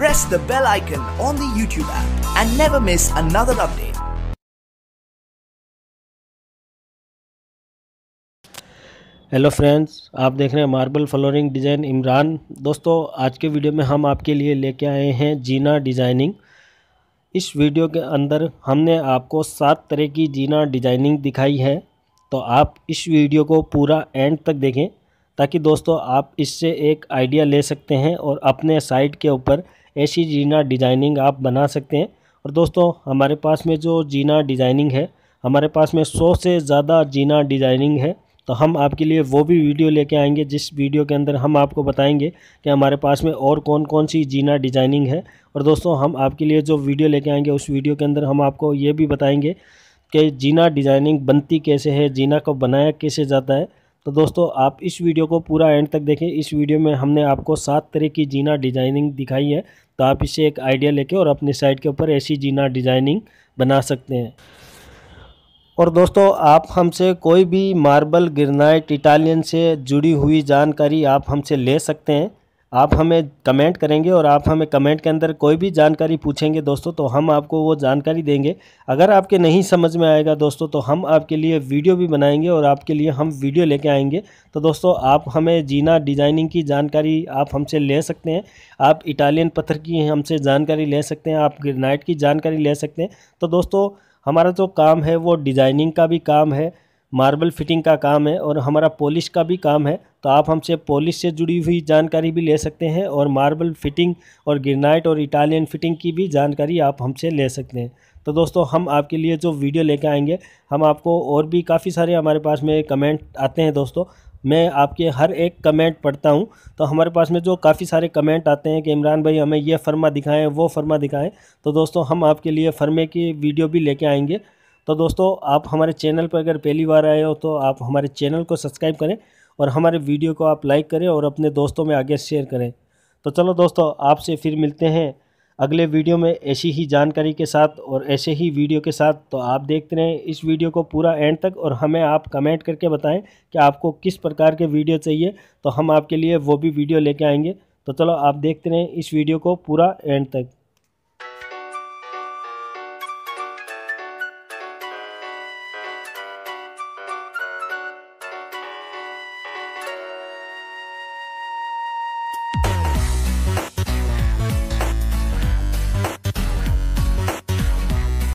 press the bell icon on the YouTube app and never miss another update. Hello friends आप देख रहे हैं marble flooring design Imran दोस्तों आज के वीडियो में हम आपके लिए लेके आए हैं जीना डिज़ाइनिंग इस वीडियो के अंदर हमने आपको सात तरह की जीना डिज़ाइनिंग दिखाई है तो आप इस वीडियो को पूरा एंड तक देखें ताकि दोस्तों आप इससे एक आइडिया ले सकते हैं और अपने साइट के ऊपर ऐसी जीना डिज़ाइनिंग आप बना सकते हैं और दोस्तों हमारे पास में जो जीना डिज़ाइनिंग है हमारे पास में सौ से ज़्यादा जीना डिज़ाइनिंग है तो हम आपके लिए वो भी वीडियो लेके आएंगे जिस वीडियो के अंदर हम आपको बताएंगे कि हमारे पास में और कौन कौन सी जीना डिज़ाइनिंग है और दोस्तों हम आपके लिए जो वीडियो लेके आएंगे उस वीडियो के अंदर हम आपको ये भी बताएंगे कि जीना डिज़ाइनिंग बनती कैसे है जीना को बनाया कैसे जाता है तो दोस्तों आप इस वीडियो को पूरा एंड तक देखें इस वीडियो में हमने आपको सात तरह की जीना डिज़ाइनिंग दिखाई है तो आप इसे एक आइडिया लेके और अपने साइट के ऊपर ऐसी जीना डिज़ाइनिंग बना सकते हैं और दोस्तों आप हमसे कोई भी मार्बल गिरनाइट इटालियन से जुड़ी हुई जानकारी आप हमसे ले सकते हैं आप हमें कमेंट करेंगे और आप हमें कमेंट के अंदर कोई भी जानकारी पूछेंगे दोस्तों तो हम आपको वो जानकारी देंगे अगर आपके नहीं समझ में आएगा दोस्तों तो हम आपके लिए वीडियो भी बनाएंगे और आपके लिए हम वीडियो लेके आएंगे तो दोस्तों आप हमें जीना डिज़ाइनिंग की जानकारी आप हमसे ले सकते हैं आप इटालियन पत्थर की हमसे जानकारी ले सकते हैं आप ग्रेनाइट की जानकारी ले सकते हैं तो दोस्तों हमारा जो काम है वो डिज़ाइनिंग का भी काम है मार्बल फिटिंग का काम है और हमारा पॉलिश का भी काम है तो आप हमसे पॉलिश से जुड़ी हुई जानकारी भी ले सकते हैं और मार्बल फिटिंग और ग्रेनाइट और इटालियन फिटिंग की भी जानकारी आप हमसे ले सकते हैं तो दोस्तों हम आपके लिए जो वीडियो लेकर आएंगे हम आपको और भी काफ़ी सारे हमारे पास में कमेंट आते हैं दोस्तों मैं आपके हर एक कमेंट पढ़ता हूँ तो हमारे पास में जो काफ़ी सारे कमेंट आते हैं कि इमरान भाई हमें ये फर्मा दिखाएं वो फर्मा दिखाएं तो दोस्तों हम आपके लिए फर्मे की वीडियो भी लेके आएंगे तो दोस्तों आप हमारे चैनल पर अगर पहली बार आए हो तो आप हमारे चैनल को सब्सक्राइब करें और हमारे वीडियो को आप लाइक करें और अपने दोस्तों में आगे शेयर करें तो चलो दोस्तों आपसे फिर मिलते हैं अगले वीडियो में ऐसी ही जानकारी के साथ और ऐसे ही वीडियो के साथ तो आप देखते रहें इस वीडियो को पूरा एंड तक और हमें आप कमेंट करके बताएं कि आपको किस प्रकार के वीडियो चाहिए तो हम आपके लिए वो भी वीडियो लेके आएंगे तो चलो आप देखते रहें इस वीडियो को पूरा एंड तक